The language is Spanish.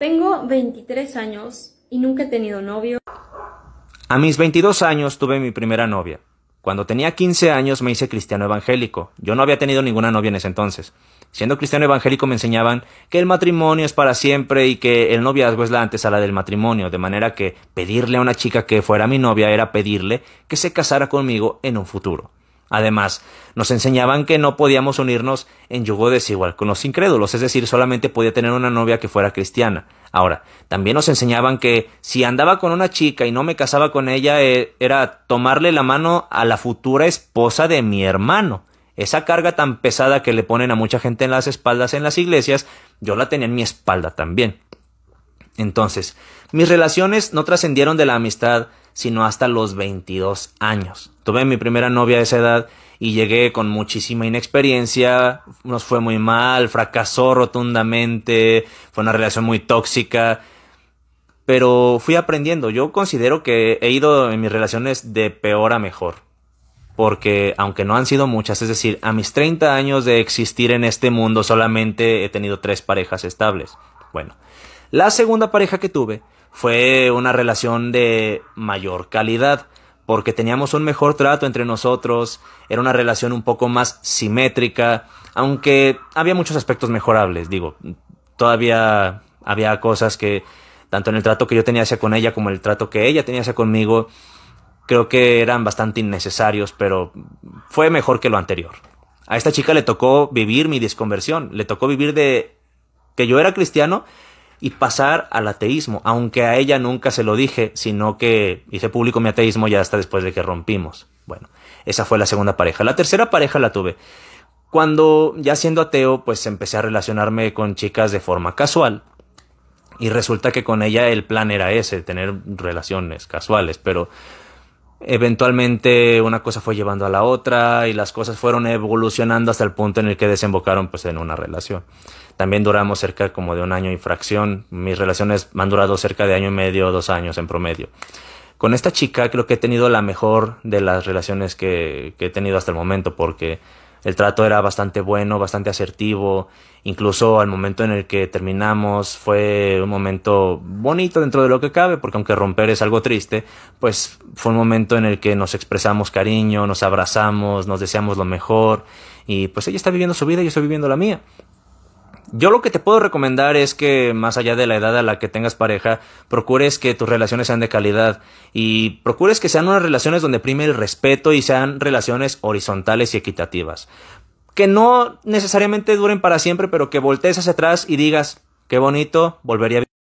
Tengo 23 años y nunca he tenido novio. A mis 22 años tuve mi primera novia. Cuando tenía 15 años me hice cristiano evangélico. Yo no había tenido ninguna novia en ese entonces. Siendo cristiano evangélico me enseñaban que el matrimonio es para siempre y que el noviazgo es la antesala del matrimonio, de manera que pedirle a una chica que fuera mi novia era pedirle que se casara conmigo en un futuro. Además, nos enseñaban que no podíamos unirnos en yugo desigual con los incrédulos, es decir, solamente podía tener una novia que fuera cristiana. Ahora, también nos enseñaban que si andaba con una chica y no me casaba con ella, eh, era tomarle la mano a la futura esposa de mi hermano. Esa carga tan pesada que le ponen a mucha gente en las espaldas en las iglesias, yo la tenía en mi espalda también. Entonces, mis relaciones no trascendieron de la amistad sino hasta los 22 años. Tuve mi primera novia a esa edad y llegué con muchísima inexperiencia, nos fue muy mal, fracasó rotundamente, fue una relación muy tóxica, pero fui aprendiendo. Yo considero que he ido en mis relaciones de peor a mejor porque aunque no han sido muchas, es decir, a mis 30 años de existir en este mundo solamente he tenido tres parejas estables. Bueno, la segunda pareja que tuve fue una relación de mayor calidad, porque teníamos un mejor trato entre nosotros, era una relación un poco más simétrica, aunque había muchos aspectos mejorables, digo, todavía había cosas que, tanto en el trato que yo tenía hacia con ella como el trato que ella tenía hacia conmigo, creo que eran bastante innecesarios, pero fue mejor que lo anterior. A esta chica le tocó vivir mi disconversión. le tocó vivir de que yo era cristiano, y pasar al ateísmo, aunque a ella nunca se lo dije, sino que hice público mi ateísmo ya hasta después de que rompimos. Bueno, esa fue la segunda pareja. La tercera pareja la tuve. Cuando ya siendo ateo, pues empecé a relacionarme con chicas de forma casual. Y resulta que con ella el plan era ese, tener relaciones casuales, pero Eventualmente una cosa fue llevando a la otra y las cosas fueron evolucionando hasta el punto en el que desembocaron pues en una relación. También duramos cerca como de un año y fracción. Mis relaciones han durado cerca de año y medio, dos años en promedio. Con esta chica creo que he tenido la mejor de las relaciones que, que he tenido hasta el momento porque el trato era bastante bueno, bastante asertivo. Incluso al momento en el que terminamos fue un momento bonito dentro de lo que cabe, porque aunque romper es algo triste, pues fue un momento en el que nos expresamos cariño, nos abrazamos, nos deseamos lo mejor y pues ella está viviendo su vida y yo estoy viviendo la mía. Yo lo que te puedo recomendar es que más allá de la edad a la que tengas pareja, procures que tus relaciones sean de calidad y procures que sean unas relaciones donde prime el respeto y sean relaciones horizontales y equitativas. Que no necesariamente duren para siempre, pero que voltees hacia atrás y digas, qué bonito, volvería a